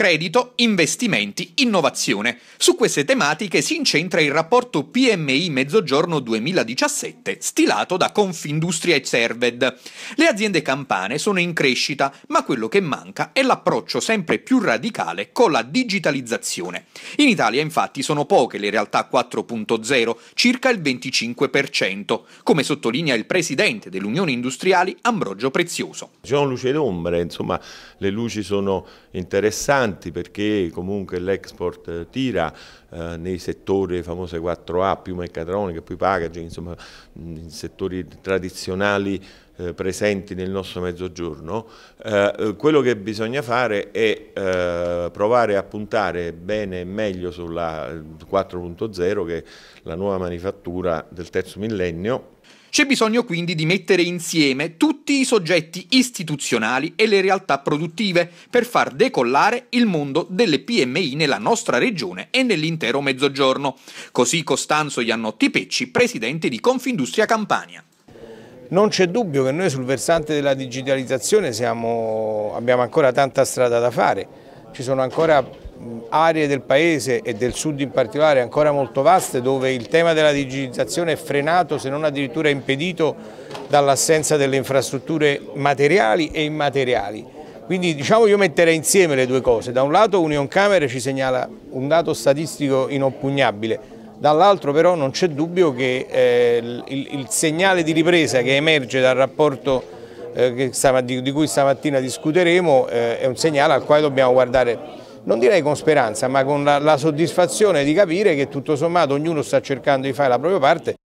credito, investimenti, innovazione. Su queste tematiche si incentra il rapporto PMI Mezzogiorno 2017, stilato da Confindustria e Served. Le aziende campane sono in crescita, ma quello che manca è l'approccio sempre più radicale con la digitalizzazione. In Italia infatti sono poche le realtà 4.0, circa il 25%, come sottolinea il presidente dell'Unione Industriali Ambrogio Prezioso. C'è un luci ed ombre, insomma le luci sono interessanti importanti perché comunque l'export eh, tira eh, nei settori famose 4A, più meccatronica, più packaging, insomma in settori tradizionali eh, presenti nel nostro mezzogiorno, eh, quello che bisogna fare è eh, provare a puntare bene e meglio sulla 4.0 che è la nuova manifattura del terzo millennio. C'è bisogno quindi di mettere insieme tutti i soggetti istituzionali e le realtà produttive per far decollare il mondo delle PMI nella nostra regione e nell'intero mezzogiorno. Così Costanzo Iannotti Pecci, presidente di Confindustria Campania. Non c'è dubbio che noi sul versante della digitalizzazione siamo, abbiamo ancora tanta strada da fare, ci sono ancora aree del paese e del sud in particolare ancora molto vaste dove il tema della digitalizzazione è frenato se non addirittura impedito dall'assenza delle infrastrutture materiali e immateriali. Quindi diciamo io metterei insieme le due cose, da un lato Union Camere ci segnala un dato statistico inoppugnabile, Dall'altro però non c'è dubbio che eh, il, il, segnale di ripresa che emerge dal rapporto eh, che stava, di, di, cui stamattina discuteremo eh, è un segnale al quale dobbiamo guardare, non direi con speranza, ma con la, la soddisfazione di capire che tutto sommato ognuno sta cercando di fare la propria parte